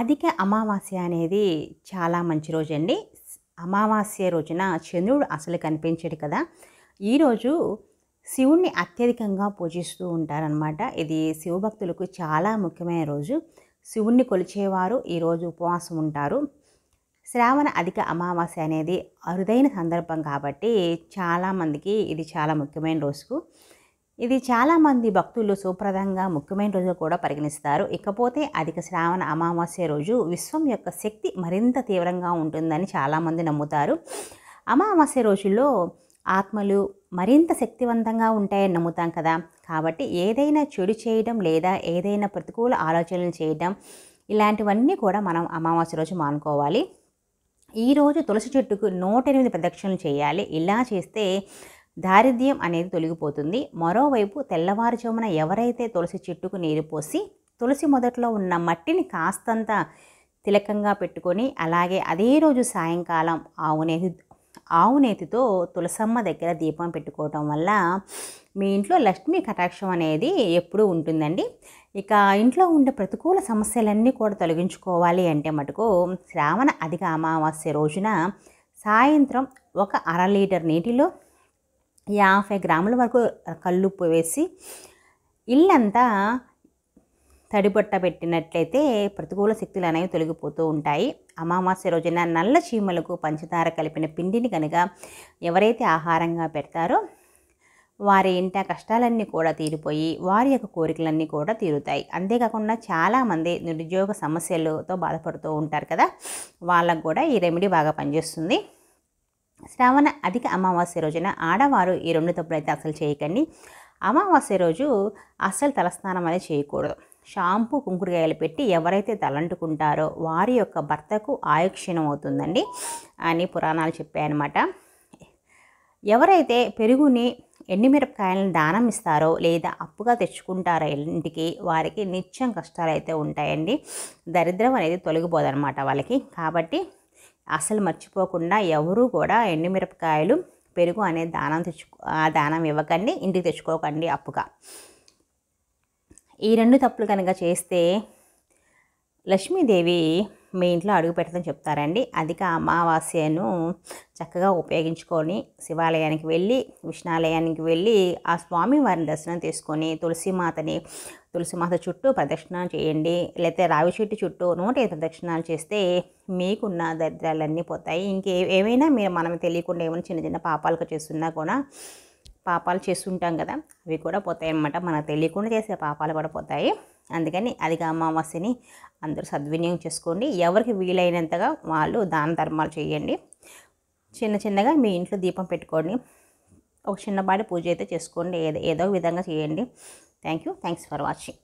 అధిక అమావాస్య అనేది చాలా మంచి రోజు అండి అమావాస్య రోజున చంద్రుడు అసలు కనిపించడు కదా ఈరోజు శివుణ్ణి అత్యధికంగా పూజిస్తూ ఉంటారనమాట ఇది శివభక్తులకు చాలా ముఖ్యమైన రోజు శివుణ్ణి కొలిచేవారు ఈరోజు ఉపవాసం ఉంటారు శ్రావణ అధిక అమావాస్య అనేది అరుదైన సందర్భం కాబట్టి చాలామందికి ఇది చాలా ముఖ్యమైన రోజుకు ఇది చాలామంది భక్తులు సుప్రదంగా ముఖ్యమైన రోజు కూడా పరిగణిస్తారు ఇకపోతే అధిక శ్రావణ అమావాస్య రోజు విశ్వం యొక్క శక్తి మరింత తీవ్రంగా ఉంటుందని చాలామంది నమ్ముతారు అమావాస్య రోజుల్లో ఆత్మలు మరింత శక్తివంతంగా ఉంటాయని నమ్ముతాం కదా కాబట్టి ఏదైనా చెడు చేయడం లేదా ఏదైనా ప్రతికూల ఆలోచనలు చేయడం ఇలాంటివన్నీ కూడా మనం అమావాస్య రోజు మానుకోవాలి ఈరోజు తులసి చెట్టుకు నూట ఎనిమిది ప్రదక్షిణలు చేయాలి ఇలా చేస్తే దారిద్ర్యం అనేది తొలగిపోతుంది మరోవైపు తెల్లవారుజామున ఎవరైతే తులసి చెట్టుకు నీరు పోసి తులసి మొదట్లో ఉన్న మట్టిని కాస్తంత తిలకంగా పెట్టుకొని అలాగే అదే రోజు సాయంకాలం ఆవునేతి ఆవునేతితో తులసమ్మ దగ్గర దీపం పెట్టుకోవటం వల్ల మీ ఇంట్లో లక్ష్మీ కటాక్షం అనేది ఎప్పుడూ ఉంటుందండి ఇక ఇంట్లో ఉండే ప్రతికూల సమస్యలన్నీ కూడా తొలగించుకోవాలి అంటే మటుకు శ్రావణ అధిక అమావాస్య రోజున సాయంత్రం ఒక అర లీటర్ నీటిలో యాభై గ్రాముల వరకు కల్లుప్పు వేసి ఇల్లంతా తడిబొట్ట పెట్టినట్లయితే ప్రతికూల శక్తులు అనేవి తొలగిపోతూ ఉంటాయి అమావాస్య రోజున నల్ల చీమలకు పంచదార కలిపిన పిండిని కనుక ఎవరైతే ఆహారంగా పెడతారో వారి ఇంట కష్టాలన్నీ కూడా తీరిపోయి వారి యొక్క కోరికలన్నీ కూడా తీరుతాయి అంతేకాకుండా చాలామంది నిరుద్యోగ సమస్యలతో బాధపడుతూ ఉంటారు కదా వాళ్ళకు కూడా ఈ రెమెడీ బాగా పనిచేస్తుంది శ్రావణ అధిక అమావాస్య రోజున ఆడవారు ఈ రెండు తప్పులు అయితే అసలు చేయకండి అమావాస్య రోజు అస్సలు తలస్నానం అనేది చేయకూడదు షాంపూ కుంకుడుకాయలు పెట్టి ఎవరైతే తలంటుకుంటారో వారి యొక్క భర్తకు ఆయుక్షీణం అవుతుందండి అని పురాణాలు చెప్పాయన్నమాట ఎవరైతే పెరుగుని ఎండుమిరపకాయలను దానం ఇస్తారో లేదా అప్పుగా తెచ్చుకుంటారో ఇంటికి వారికి నిత్యం కష్టాలు అయితే ఉంటాయండి దరిద్రం అనేది తొలగిపోదనమాట వాళ్ళకి కాబట్టి అసలు మర్చిపోకుండా ఎవరూ కూడా ఎండుమిరపకాయలు పెరుగు అనే దానం తెచ్చుకో ఆ దానం ఇవ్వకండి ఇంటికి తెచ్చుకోకండి అప్పుగా ఈ రెండు తప్పులు కనుక చేస్తే లక్ష్మీదేవి మీ ఇంట్లో అడుగు పెట్టదని చెప్తారండి అధిక అమావాస్యను చక్కగా ఉపయోగించుకొని శివాలయానికి వెళ్ళి విష్ణాలయానికి వెళ్ళి ఆ స్వామి వారిని దర్శనం తీసుకొని తులసిమాతని తులసిమాత చుట్టూ ప్రదక్షిణాలు చేయండి లేకపోతే రావి చెట్టు చుట్టూ నూట ప్రదక్షిణాలు చేస్తే మీకున్న దరిద్రాలన్నీ పోతాయి ఇంకే ఏమైనా మీరు మనం తెలియకుండా ఏమైనా చిన్న చిన్న పాపాలకు చేస్తున్నా కూడా పాపాలు చేస్తుంటాం కదా అవి కూడా పోతాయి అన్నమాట మనకు తెలియకుండా చేసే పాపాలు కూడా పోతాయి అందుకని అధిక అమావాస్యని అందరూ సద్వినియోగం చేసుకోండి ఎవరికి వీలైనంతగా వాళ్ళు దాన ధర్మాలు చేయండి చిన్న చిన్నగా మీ ఇంట్లో దీపం పెట్టుకోండి ఒక చిన్నపాటి పూజ అయితే చేసుకోండి ఏదో ఏదో విధంగా చేయండి thank you thanks for watching